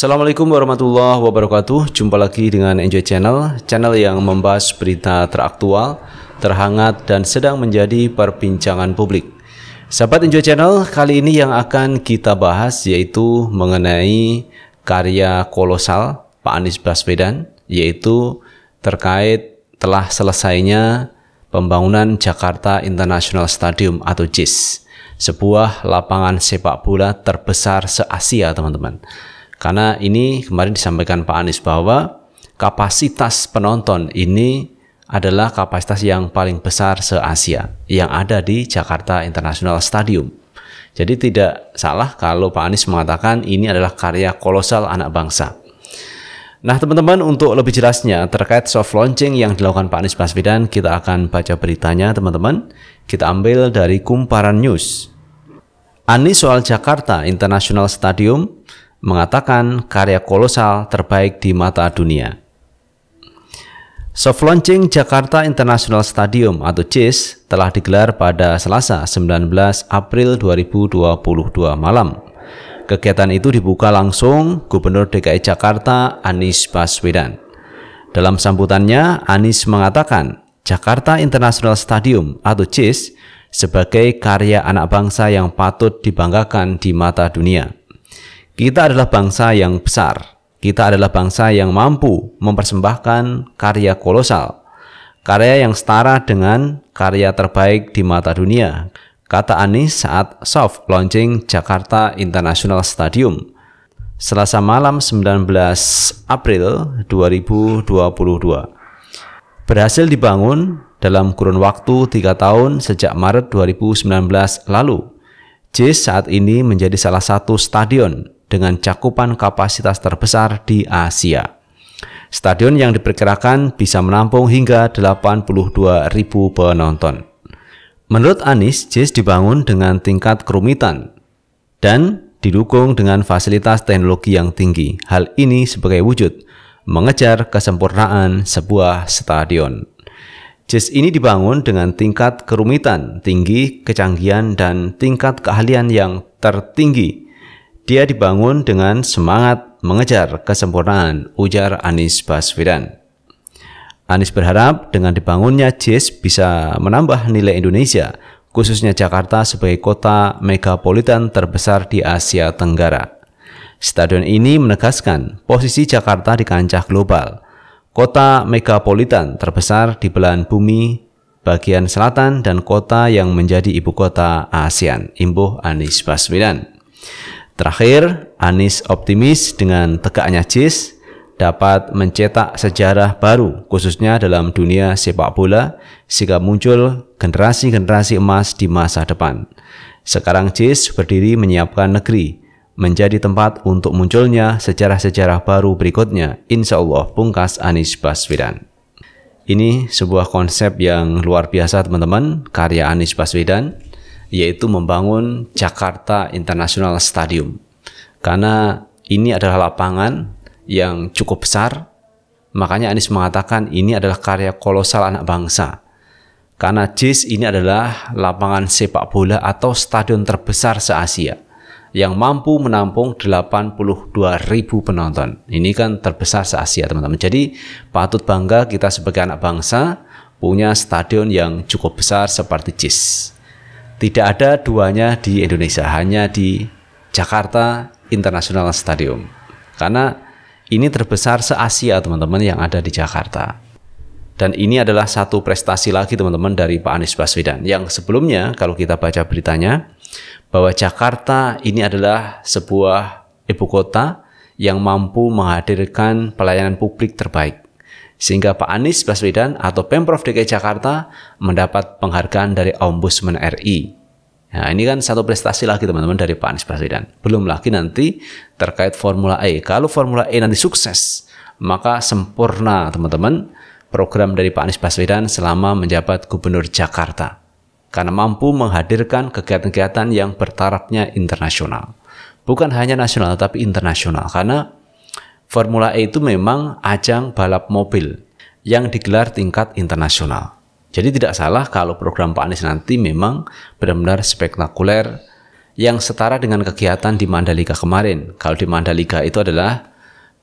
Assalamualaikum warahmatullahi wabarakatuh. Jumpa lagi dengan Enjoy Channel, channel yang membahas berita teraktual, terhangat dan sedang menjadi perbincangan publik. Sahabat Enjoy Channel, kali ini yang akan kita bahas yaitu mengenai karya kolosal Pak Anies Baswedan yaitu terkait telah selesainya pembangunan Jakarta International Stadium atau JIS, sebuah lapangan sepak bola terbesar se-Asia, teman-teman. Karena ini kemarin disampaikan Pak Anies bahwa kapasitas penonton ini adalah kapasitas yang paling besar se-Asia yang ada di Jakarta International Stadium. Jadi tidak salah kalau Pak Anies mengatakan ini adalah karya kolosal anak bangsa. Nah teman-teman untuk lebih jelasnya terkait soft launching yang dilakukan Pak Anies Baswedan kita akan baca beritanya teman-teman. Kita ambil dari Kumparan News. Anies soal Jakarta International Stadium mengatakan karya kolosal terbaik di mata dunia. Soft launching Jakarta International Stadium atau JIS e telah digelar pada Selasa 19 April 2022 malam. Kegiatan itu dibuka langsung Gubernur DKI Jakarta Anies Baswedan. Dalam sambutannya, Anies mengatakan Jakarta International Stadium atau JIS e sebagai karya anak bangsa yang patut dibanggakan di mata dunia. Kita adalah bangsa yang besar. Kita adalah bangsa yang mampu mempersembahkan karya kolosal. Karya yang setara dengan karya terbaik di mata dunia. Kata Anies saat soft launching Jakarta International Stadium. Selasa malam 19 April 2022. Berhasil dibangun dalam kurun waktu 3 tahun sejak Maret 2019 lalu. JIS saat ini menjadi salah satu stadion dengan cakupan kapasitas terbesar di Asia. Stadion yang diperkirakan bisa menampung hingga 82.000 penonton. Menurut Anies, JIS dibangun dengan tingkat kerumitan dan didukung dengan fasilitas teknologi yang tinggi. Hal ini sebagai wujud mengejar kesempurnaan sebuah stadion. JIS ini dibangun dengan tingkat kerumitan tinggi, kecanggihan, dan tingkat keahlian yang tertinggi dia dibangun dengan semangat mengejar kesempurnaan, ujar Anies Baswedan. Anies berharap dengan dibangunnya JIS bisa menambah nilai Indonesia, khususnya Jakarta sebagai kota megapolitan terbesar di Asia Tenggara. Stadion ini menegaskan posisi Jakarta di kancah global, kota megapolitan terbesar di belahan bumi bagian selatan dan kota yang menjadi ibu kota ASEAN, imbuh Anies Baswedan. Terakhir, Anies optimis dengan tegaknya JIS dapat mencetak sejarah baru khususnya dalam dunia sepak bola sehingga muncul generasi-generasi emas di masa depan. Sekarang JIS berdiri menyiapkan negeri menjadi tempat untuk munculnya sejarah-sejarah baru berikutnya, insya Allah pungkas Anies Baswedan. Ini sebuah konsep yang luar biasa teman-teman, karya Anies Baswedan yaitu membangun Jakarta International Stadium. Karena ini adalah lapangan yang cukup besar, makanya Anies mengatakan ini adalah karya kolosal anak bangsa. Karena JIS ini adalah lapangan sepak bola atau stadion terbesar se-Asia yang mampu menampung 82.000 penonton. Ini kan terbesar se-Asia, teman-teman. Jadi, patut bangga kita sebagai anak bangsa punya stadion yang cukup besar seperti JIS. Tidak ada duanya di Indonesia, hanya di Jakarta International Stadium. Karena ini terbesar se-Asia teman-teman yang ada di Jakarta. Dan ini adalah satu prestasi lagi teman-teman dari Pak Anies Baswedan. Yang sebelumnya kalau kita baca beritanya bahwa Jakarta ini adalah sebuah ibu kota yang mampu menghadirkan pelayanan publik terbaik sehingga Pak Anies Baswedan atau Pemprov DKI Jakarta mendapat penghargaan dari Ombudsman RI. Nah, ini kan satu prestasi lagi teman-teman dari Pak Anies Baswedan. Belum lagi nanti terkait Formula E. Kalau Formula E nanti sukses, maka sempurna teman-teman program dari Pak Anies Baswedan selama menjabat Gubernur Jakarta. Karena mampu menghadirkan kegiatan-kegiatan yang bertarafnya internasional. Bukan hanya nasional, tapi internasional. Karena Formula E itu memang ajang balap mobil yang digelar tingkat internasional. Jadi tidak salah kalau program Pak Anies nanti memang benar-benar spektakuler yang setara dengan kegiatan di Mandalika kemarin. Kalau di Mandalika itu adalah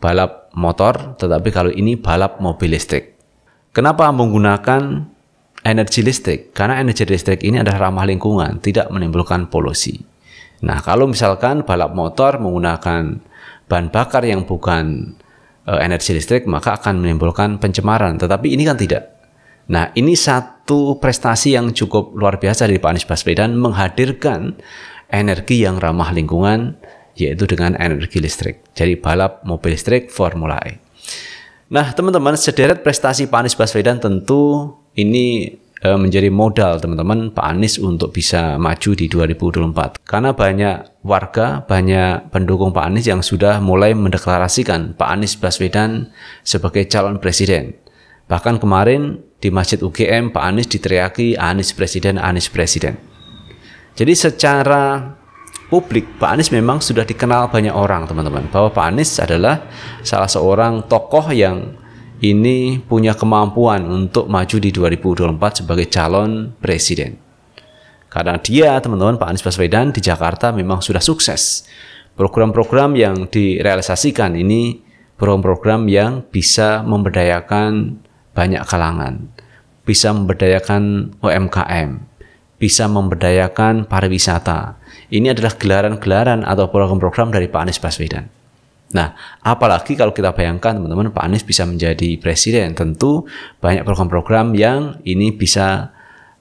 balap motor, tetapi kalau ini balap mobil listrik. Kenapa menggunakan energi listrik? Karena energi listrik ini adalah ramah lingkungan, tidak menimbulkan polusi. Nah, kalau misalkan balap motor menggunakan bahan bakar yang bukan uh, energi listrik maka akan menimbulkan pencemaran. Tetapi ini kan tidak. Nah, ini satu prestasi yang cukup luar biasa dari Pak Anies Baswedan menghadirkan energi yang ramah lingkungan yaitu dengan energi listrik. Jadi balap mobil listrik Formula E. Nah, teman-teman, sederet prestasi Pak Anies Baswedan tentu ini Eh, menjadi modal teman-teman Pak Anies untuk bisa maju di 2024. Karena banyak warga, banyak pendukung Pak Anies yang sudah mulai mendeklarasikan Pak Anies Baswedan sebagai calon presiden. Bahkan kemarin di Masjid UGM Pak Anies diteriaki Anies Presiden, Anies Presiden. Jadi secara publik Pak Anies memang sudah dikenal banyak orang teman-teman bahwa Pak Anies adalah salah seorang tokoh yang ini punya kemampuan untuk maju di 2024 sebagai calon presiden. Karena dia, teman-teman, Pak Anies Baswedan di Jakarta memang sudah sukses. Program-program yang direalisasikan ini program-program yang bisa memberdayakan banyak kalangan, bisa memberdayakan UMKM, bisa memberdayakan pariwisata. Ini adalah gelaran-gelaran atau program-program dari Pak Anies Baswedan. Nah, apalagi kalau kita bayangkan teman-teman Pak Anies bisa menjadi presiden, tentu banyak program-program yang ini bisa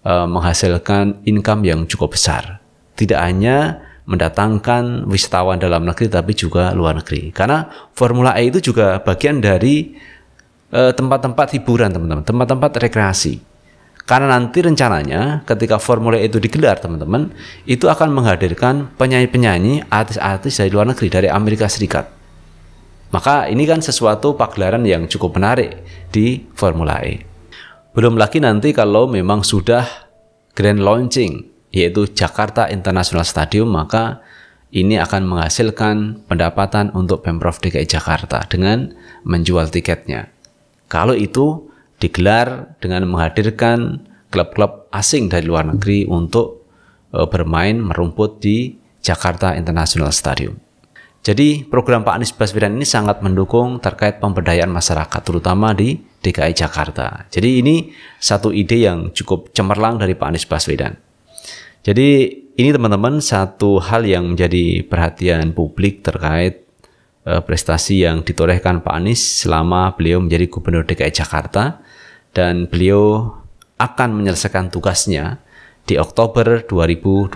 e, menghasilkan income yang cukup besar. Tidak hanya mendatangkan wisatawan dalam negeri tapi juga luar negeri. Karena Formula E itu juga bagian dari eh, tempat-tempat hiburan, teman-teman, tempat-tempat rekreasi. Karena nanti rencananya ketika Formula E itu digelar, teman-teman, itu akan menghadirkan penyanyi-penyanyi, artis-artis dari luar negeri, dari Amerika Serikat maka ini kan sesuatu pagelaran yang cukup menarik di Formula E. Belum lagi nanti kalau memang sudah grand launching yaitu Jakarta International Stadium maka ini akan menghasilkan pendapatan untuk Pemprov DKI Jakarta dengan menjual tiketnya. Kalau itu digelar dengan menghadirkan klub-klub asing dari luar negeri untuk eh, bermain merumput di Jakarta International Stadium. Jadi program Pak Anies Baswedan ini sangat mendukung terkait pemberdayaan masyarakat terutama di DKI Jakarta. Jadi ini satu ide yang cukup cemerlang dari Pak Anies Baswedan. Jadi ini teman-teman satu hal yang menjadi perhatian publik terkait uh, prestasi yang ditorehkan Pak Anies selama beliau menjadi Gubernur DKI Jakarta dan beliau akan menyelesaikan tugasnya di Oktober 2022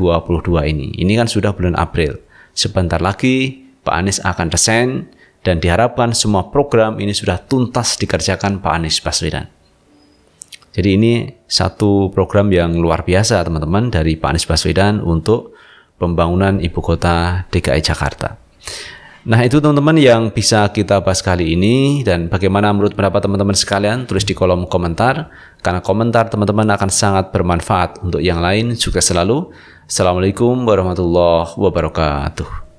ini. Ini kan sudah bulan April. Sebentar lagi Pak Anies akan resign dan diharapkan semua program ini sudah tuntas dikerjakan Pak Anies Baswedan. Jadi ini satu program yang luar biasa teman-teman dari Pak Anies Baswedan untuk pembangunan ibu kota DKI Jakarta. Nah itu teman-teman yang bisa kita bahas kali ini dan bagaimana menurut pendapat teman-teman sekalian tulis di kolom komentar karena komentar teman-teman akan sangat bermanfaat untuk yang lain juga selalu. Assalamualaikum warahmatullahi wabarakatuh.